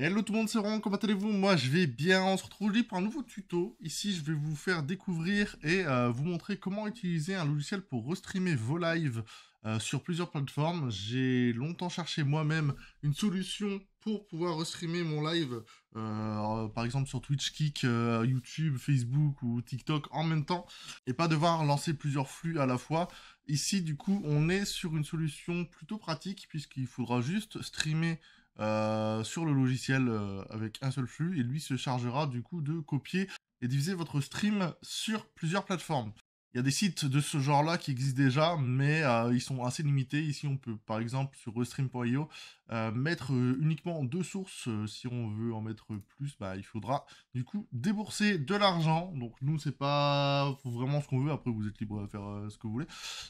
Hello tout le monde, c'est Ron, comment allez-vous Moi je vais bien, on se retrouve aujourd'hui pour un nouveau tuto. Ici je vais vous faire découvrir et euh, vous montrer comment utiliser un logiciel pour restreamer vos lives euh, sur plusieurs plateformes. J'ai longtemps cherché moi-même une solution pour pouvoir restreamer mon live, euh, par exemple sur Twitch Kick, YouTube, Facebook ou TikTok en même temps, et pas devoir lancer plusieurs flux à la fois. Ici du coup on est sur une solution plutôt pratique puisqu'il faudra juste streamer euh, sur le logiciel euh, avec un seul flux et lui se chargera du coup de copier et diviser votre stream sur plusieurs plateformes il y a des sites de ce genre-là qui existent déjà, mais euh, ils sont assez limités. Ici, on peut, par exemple, sur Restream.io, euh, mettre euh, uniquement deux sources. si on veut en mettre plus, bah, il faudra du coup débourser de l'argent. Donc nous, c'est pas vraiment ce qu'on veut. Après, vous êtes libre à faire ce que vous voulez.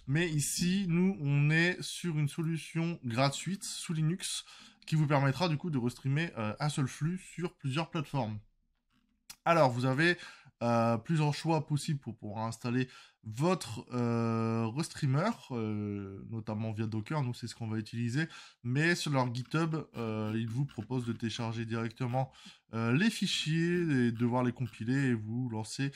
Mais ici, nous, on est sur une solution gratuite sous Linux qui vous permettra du coup de restreamer un seul flux sur plusieurs plateformes. Alors, vous avez euh, plusieurs choix possibles pour pouvoir installer votre euh, restreamer, euh, notamment via Docker, nous c'est ce qu'on va utiliser, mais sur leur GitHub, euh, ils vous proposent de télécharger directement les fichiers, et de devoir les compiler et vous lancer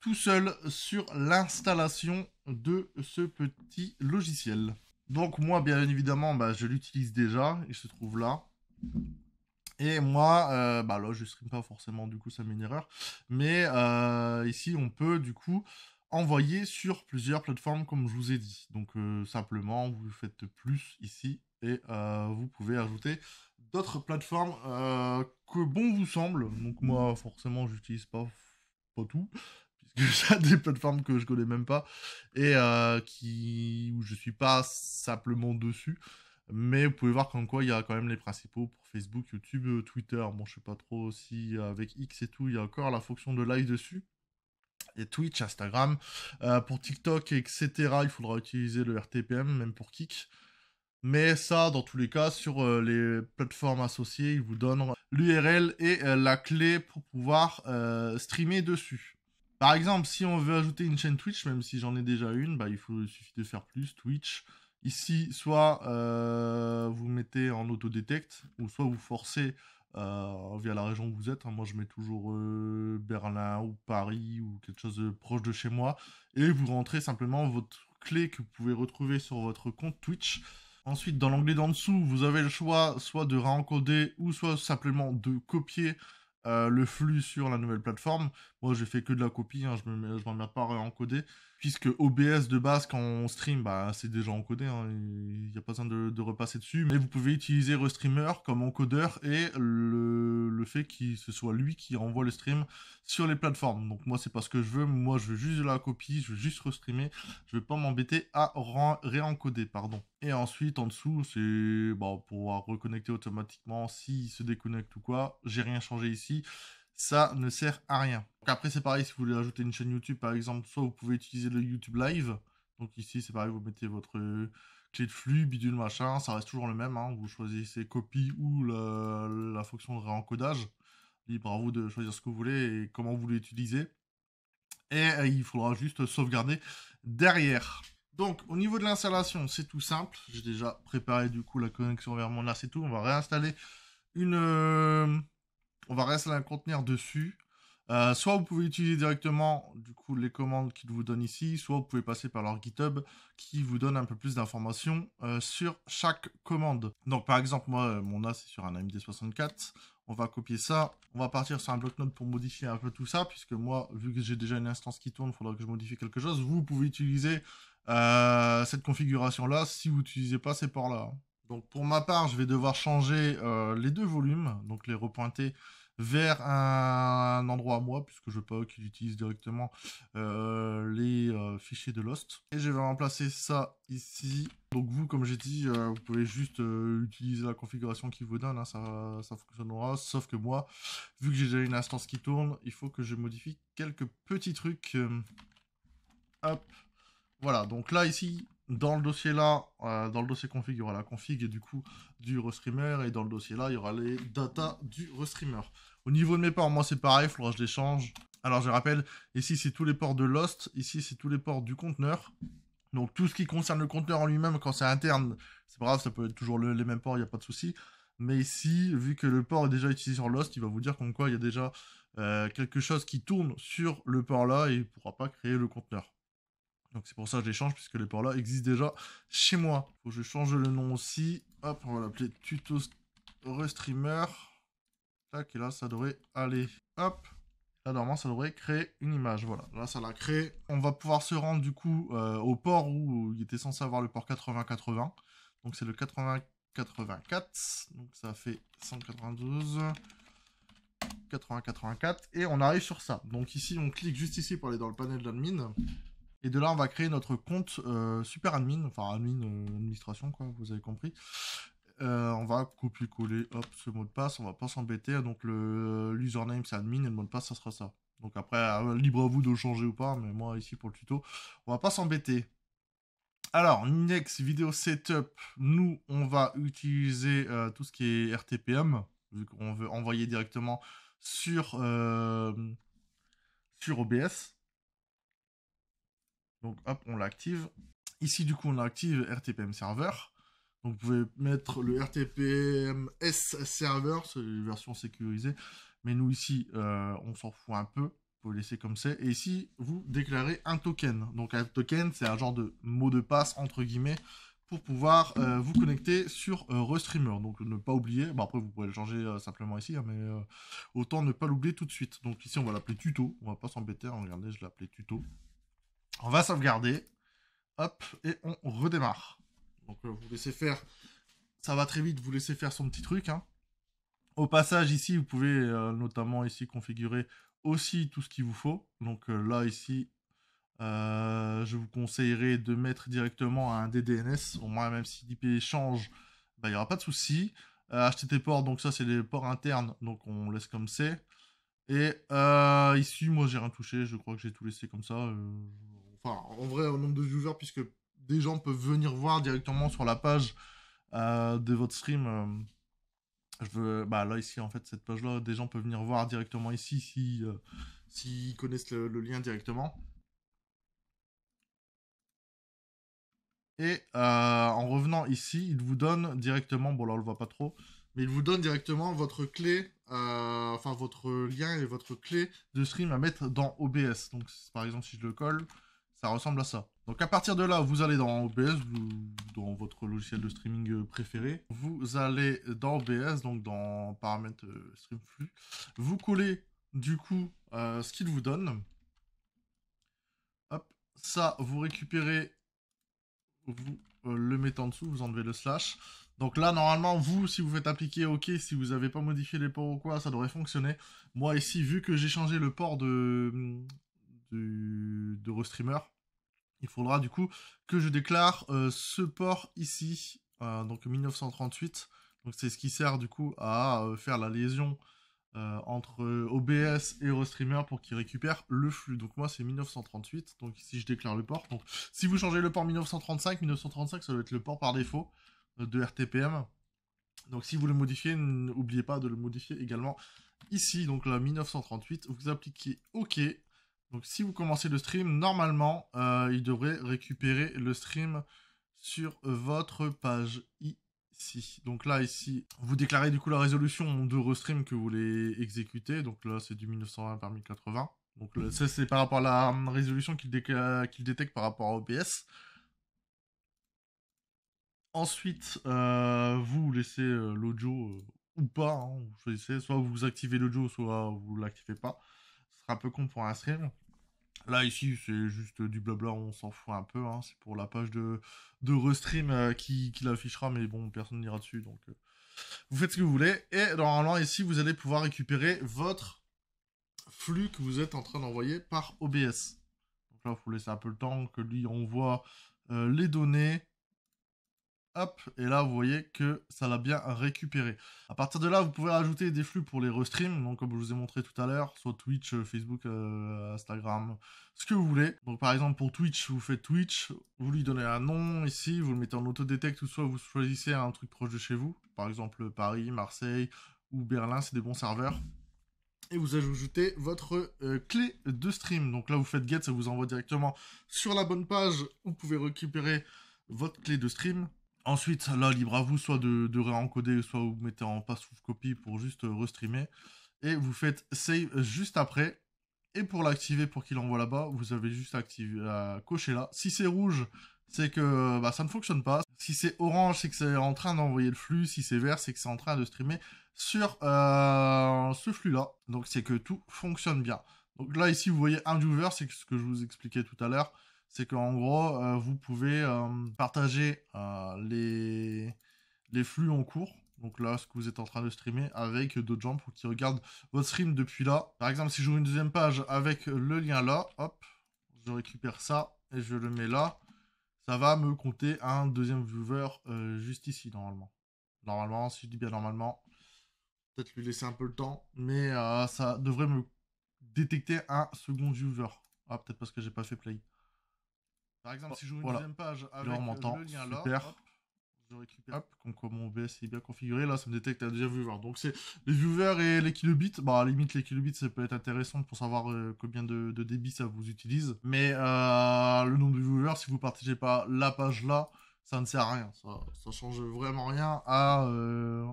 tout seul sur l'installation de ce petit logiciel. Donc moi, bien évidemment, bah, je l'utilise déjà, il se trouve là. Et moi, euh, bah là, je stream pas forcément, du coup, ça met une erreur. Mais euh, ici, on peut, du coup, envoyer sur plusieurs plateformes, comme je vous ai dit. Donc, euh, simplement, vous faites plus ici et vous pouvez ajouter d'autres plateformes que bon vous semble. Donc, moi, forcément, j'utilise pas, pas tout. puisque j'ai des plateformes que je connais même pas et qui où je suis pas simplement dessus mais vous pouvez voir qu'en quoi il y a quand même les principaux pour Facebook, YouTube, euh, Twitter. Bon, je ne sais pas trop si avec X et tout, il y a encore la fonction de live dessus. Et Twitch, Instagram. Euh, pour TikTok, etc., il faudra utiliser le RTPM, même pour Kik. Mais ça, dans tous les cas, sur euh, les plateformes associées, ils vous donnent l'URL et la clé pour pouvoir streamer dessus. Par exemple, si on veut ajouter une chaîne Twitch, même si j'en ai déjà une, bah, il, faut, il suffit de faire plus Twitch. Ici, soit euh, vous mettez en autodétect, ou soit vous forcez euh, via la région où vous êtes. Hein. moi, je mets toujours euh, Berlin ou Paris ou quelque chose de proche de chez moi. Et vous rentrez simplement votre clé que vous pouvez retrouver sur votre compte Twitch. Ensuite, dans l'onglet d'en dessous, vous avez le choix soit de réencoder ou soit simplement de copier le flux sur la nouvelle plateforme. Moi, j'ai fait que de la copie, hein, je ne m'emmerde pas à encoder. Puisque OBS de base, quand on stream, bah, c'est déjà encodé, hein, il n'y a pas besoin de, repasser dessus. Mais vous pouvez utiliser Restreamer comme encodeur et le, fait que ce soit lui qui renvoie le stream sur les plateformes. Donc moi, c'est pas ce que je veux. Moi, je veux juste de la copie, je veux juste restreamer. Je ne vais pas m'embêter à réencoder, pardon. Et ensuite, en dessous, c'est bah, pour reconnecter automatiquement s'il se déconnecte ou quoi. J'ai rien changé ici ça ne sert à rien. Donc après, c'est pareil, si vous voulez ajouter une chaîne YouTube, par exemple, soit vous pouvez utiliser le YouTube Live. Donc ici, c'est pareil, vous mettez votre euh, clé de flux, bidule, machin, ça reste toujours le même. Hein. Vous choisissez copie ou la, fonction de réencodage. Libre à vous de choisir ce que vous voulez et comment vous l'utilisez. Et euh, il faudra juste sauvegarder derrière. Donc, au niveau de l'installation, c'est tout simple. J'ai déjà préparé du coup la connexion vers mon AC et tout. On va réinstaller une euh, on va rester un conteneur dessus. Euh, soit vous pouvez utiliser directement du coup les commandes qu'ils vous donnent ici, soit vous pouvez passer par leur GitHub qui vous donne un peu plus d'informations euh, sur chaque commande. Donc par exemple moi euh, mon A c'est sur un AMD64, on va copier ça, on va partir sur un bloc-notes pour modifier un peu tout ça puisque moi vu que j'ai déjà une instance qui tourne, il faudra que je modifie quelque chose. Vous pouvez utiliser cette configuration là si vous n'utilisez pas ces par là. Donc pour ma part, je vais devoir changer euh, les deux volumes, donc les repointer vers un endroit à moi, puisque je ne veux pas qu'il utilise directement euh, les euh, fichiers de Lost. Et je vais remplacer ça ici. Donc vous, comme j'ai dit, vous pouvez juste utiliser la configuration qui vous donne, hein, ça, ça, fonctionnera. Sauf que moi, vu que j'ai déjà une instance qui tourne, il faut que je modifie quelques petits trucs. hop. Voilà, donc là ici, dans le dossier là, euh, dans le dossier config, il y aura la config du coup du restreamer et dans le dossier là, il y aura les data du restreamer. Au niveau de mes ports, moi c'est pareil, il faudra que je les change. Alors je rappelle, ici c'est tous les ports de Lost, ici c'est tous les ports du conteneur. Donc tout ce qui concerne le conteneur en lui-même, quand c'est interne, c'est pas grave, ça peut être toujours les mêmes ports, il n'y a pas de souci. Mais ici, vu que le port est déjà utilisé sur Lost, il va vous dire comme quoi il y a déjà euh, quelque chose qui tourne sur le port là et il ne pourra pas créer le conteneur. Donc c'est pour ça que je les change, puisque les ports-là existent déjà chez moi. Faut je change le nom aussi. Hop, on va l'appeler tuto restreamer. Tac, et là, ça devrait aller. Hop. Là, normalement, ça devrait créer une image. Voilà, là, ça l'a créé. On va pouvoir se rendre, du coup, euh, au port où il était censé avoir le port 8080. Donc, c'est le 8084. Donc, ça fait 192. 8084. Et on arrive sur ça. Donc, ici, on clique juste ici pour aller dans le panel d'admin. Et de là, on va créer notre compte euh, super admin, enfin admin euh, administration, quoi, vous avez compris. Euh, on va copier-coller, ce mot de passe, on va pas s'embêter. Donc le l'username c'est admin et le mot de passe ça sera ça. Donc après, libre à vous de changer ou pas, mais moi ici pour le tuto, on va pas s'embêter. Alors, Next vidéo Setup, nous on va utiliser tout ce qui est RTPM, vu qu'on veut envoyer directement sur, sur OBS. Donc hop, on l'active. Ici, du coup, on active RTPM Server. Donc vous pouvez mettre le RTPM Server, c'est une version sécurisée. Mais nous, ici, euh, on s'en fout un peu. Vous laisser comme c'est. Et ici, vous déclarez un token. Donc un token, c'est un genre de mot de passe, entre guillemets, pour pouvoir euh, vous connecter sur euh, Restreamer. Donc ne pas oublier, bon après vous pouvez le changer simplement ici, hein, mais autant ne pas l'oublier tout de suite. Donc ici, on va l'appeler tuto. On va pas s'embêter, regardez, je l'appelais tuto. On va sauvegarder. Hop, et on redémarre. Donc euh, vous laissez faire, ça va très vite, vous laissez faire son petit truc. Hein. Au passage ici, vous pouvez euh, notamment ici configurer aussi tout ce qu'il vous faut. Donc euh, là ici, je vous conseillerais de mettre directement un DDNS. Au moins même si l'IP change, il bah, n'y aura pas de souci. HTTP port, donc ça c'est les ports internes, donc on laisse comme c'est. Et ici, moi j'ai rien touché, je crois que j'ai tout laissé comme ça en vrai, au nombre de viewers, puisque des gens peuvent venir voir directement sur la page euh, de votre stream. Euh, je veux, bah, là ici en fait cette page là, des gens peuvent venir voir directement ici si euh, s'ils connaissent le, lien directement. Et en revenant ici, il vous donne directement, bon là on le voit pas trop, mais il vous donne directement votre clé, enfin votre lien et votre clé de stream à mettre dans OBS. Donc par exemple si je le colle, ça ressemble à ça. Donc à partir de là, vous allez dans OBS, dans votre logiciel de streaming euh, préféré. Vous allez dans OBS, donc dans paramètres euh, stream flux. Vous collez du coup euh, ce qu'il vous donne. ça, vous récupérez, vous le mettez en dessous, vous enlevez le slash. Donc là, normalement, vous, si vous faites appliquer OK, si vous n'avez pas modifié les ports ou quoi, ça devrait fonctionner. Moi, ici, vu que j'ai changé le port de, hum, de, de restreamer, il faudra du coup que je déclare euh, ce port ici, euh, donc 1938. Donc c'est ce qui sert du coup à euh, faire la liaison entre OBS et Eurostreamer pour qu'il récupère le flux. Donc moi c'est 1938, donc ici je déclare le port. Donc si vous changez le port 1935, 1935 ça doit être le port par défaut de RTPM. Donc si vous le modifiez, n'oubliez pas de le modifier également ici, donc là, 1938, vous appliquez OK, donc si vous commencez le stream, normalement, euh, il devrait récupérer le stream sur votre page ici. Donc là, ici, vous déclarez du coup la résolution de restream que vous voulez exécuter. Donc là, c'est du 1920 par 1080. Donc ça, c'est par rapport à la résolution qu'il détecte par rapport à OBS. Ensuite, euh, vous laissez euh, l'audio ou pas, hein, vous choisissez, soit vous activez l'audio, soit vous l'activez pas un peu con pour inscrire. Là, ici, c'est juste du blabla, on s'en fout un peu. Hein. C'est pour la page de, de Restream euh, qui, l'affichera, mais bon, personne n'ira dessus. Donc, euh, vous faites ce que vous voulez. Et normalement, ici, vous allez pouvoir récupérer votre flux que vous êtes en train d'envoyer par OBS. Donc là, il faut laisser un peu le temps que lui envoie euh, les données et là, vous voyez que ça l'a bien récupéré. À partir de là, vous pouvez ajouter des flux pour les restreams, donc comme je vous ai montré tout à l'heure, soit Twitch, euh, Facebook, euh, Instagram, ce que vous voulez. Donc par exemple, pour Twitch, vous faites Twitch, vous lui donnez un nom ici, vous le mettez en auto-détecte ou soit vous choisissez un truc proche de chez vous, par exemple Paris, Marseille ou Berlin, c'est des bons serveurs et vous ajoutez votre euh, clé de stream. Donc là, vous faites get, ça vous envoie directement sur la bonne page. Vous pouvez récupérer votre clé de stream. Ensuite, là, libre à vous soit de, réencoder, soit vous mettez en passe ou copie pour juste euh, restreamer. Et vous faites save juste après. Et pour l'activer, pour qu'il envoie là-bas, vous avez juste à, cocher là. Si c'est rouge, c'est que bah, ça ne fonctionne pas. Si c'est orange, c'est que c'est en train d'envoyer le flux. Si c'est vert, c'est que c'est en train de streamer sur euh, ce flux-là. Donc c'est que tout fonctionne bien. Donc là, ici, vous voyez un viewer, c'est ce que je vous expliquais tout à l'heure c'est qu'en gros, euh, vous pouvez euh, partager euh, les, les flux en cours. Donc là, ce que vous êtes en train de streamer avec d'autres gens pour qu'ils regardent votre stream depuis là. Par exemple, si j'ouvre une deuxième page avec le lien là, hop, je récupère ça et je le mets là. Ça va me compter un deuxième viewer juste ici, normalement. Normalement, si je dis bien normalement, peut-être lui laisser un peu le temps, mais ça devrait me détecter un second viewer. Ah, peut-être parce que j'ai pas fait play. Par exemple, si je joue une deuxième page avec euh, le lien là, je récupère. comme quoi mon OBS est bien configuré, là ça me détecte un deuxième viewer. Donc c'est les viewers et les kilobits. Bah à la limite les kilobits ça peut être intéressant pour savoir euh, combien de, de, débit ça vous utilise. Mais euh, le nombre de viewers, si vous partagez pas la page là, ça ne sert à rien. Ça, ne change vraiment rien à,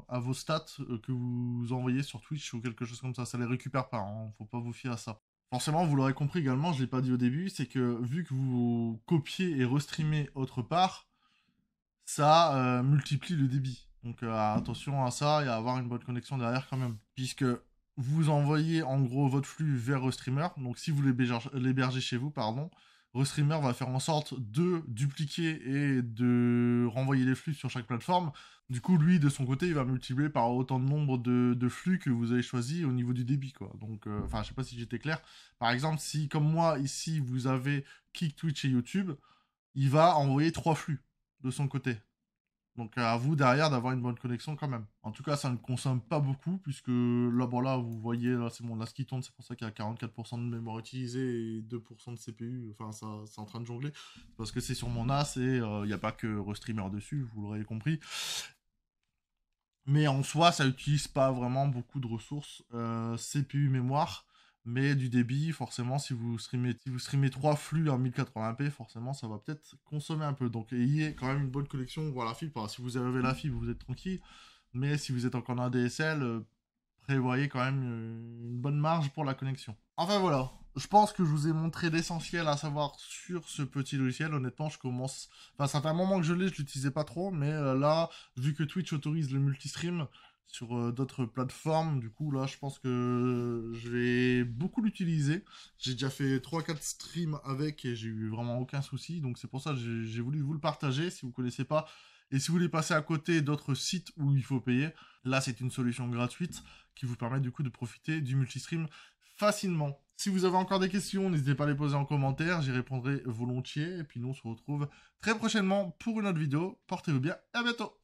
à vos stats que vous envoyez sur Twitch ou quelque chose comme ça. Ça les récupère pas. ne hein. Faut pas vous fier à ça. Forcément, vous l'aurez compris également, je ne l'ai pas dit au début, c'est que vu que vous copiez et restreamez autre part, ça euh, multiplie le débit. Donc euh, attention à ça et à avoir une bonne connexion derrière quand même. Puisque vous envoyez en gros votre flux vers le streamer. Donc si vous l'hébergez chez vous, pardon, Restreamer va faire en sorte de dupliquer et de renvoyer les flux sur chaque plateforme. Du coup, lui, de son côté, il va multiplier par autant de nombre de, flux que vous avez choisi au niveau du débit, quoi. Donc, euh, enfin, je sais pas si j'étais clair. Par exemple, si, comme moi, ici, vous avez Kick, Twitch et YouTube, il va envoyer trois flux de son côté. Donc euh, à vous derrière d'avoir une bonne connexion quand même. En tout cas, ça ne consomme pas beaucoup puisque là, bas là, vous voyez, là, c'est mon AS qui tourne, c'est pour ça qu'il y a 44% de mémoire utilisée et 2% de CPU. Enfin, ça, c'est en train de jongler parce que c'est sur mon as et euh, il n'y a pas que Restreamer dessus, vous l'aurez compris. Mais en soi, ça n'utilise pas vraiment beaucoup de ressources euh, CPU mémoire mais du débit, forcément, si vous streamez, si vous streamez 3 flux en 1080p, forcément, ça va peut-être consommer un peu. Donc, ayez quand même une bonne connexion, voilà la Si vous avez la fibre, vous êtes tranquille. Mais si vous êtes encore dans un DSL, euh, prévoyez quand même euh, une bonne marge pour la connexion. Enfin voilà, je pense que je vous ai montré l'essentiel à savoir sur ce petit logiciel. Honnêtement, je commence. Enfin, ça fait un moment que je l'ai, je l'utilisais pas trop, mais euh, là, vu que Twitch autorise le multistream sur d'autres plateformes, du coup, là, je pense que je vais l'utiliser. J'ai déjà fait 3-4 streams avec et j'ai eu vraiment aucun souci. Donc c'est pour ça que j'ai voulu vous le partager. Si vous connaissez pas et si vous voulez passer à côté d'autres sites où il faut payer, là c'est une solution gratuite qui vous permet du coup de profiter du multistream facilement. Si vous avez encore des questions, n'hésitez pas à les poser en commentaire, j'y répondrai volontiers. Et puis nous on se retrouve très prochainement pour une autre vidéo. Portez-vous bien, à bientôt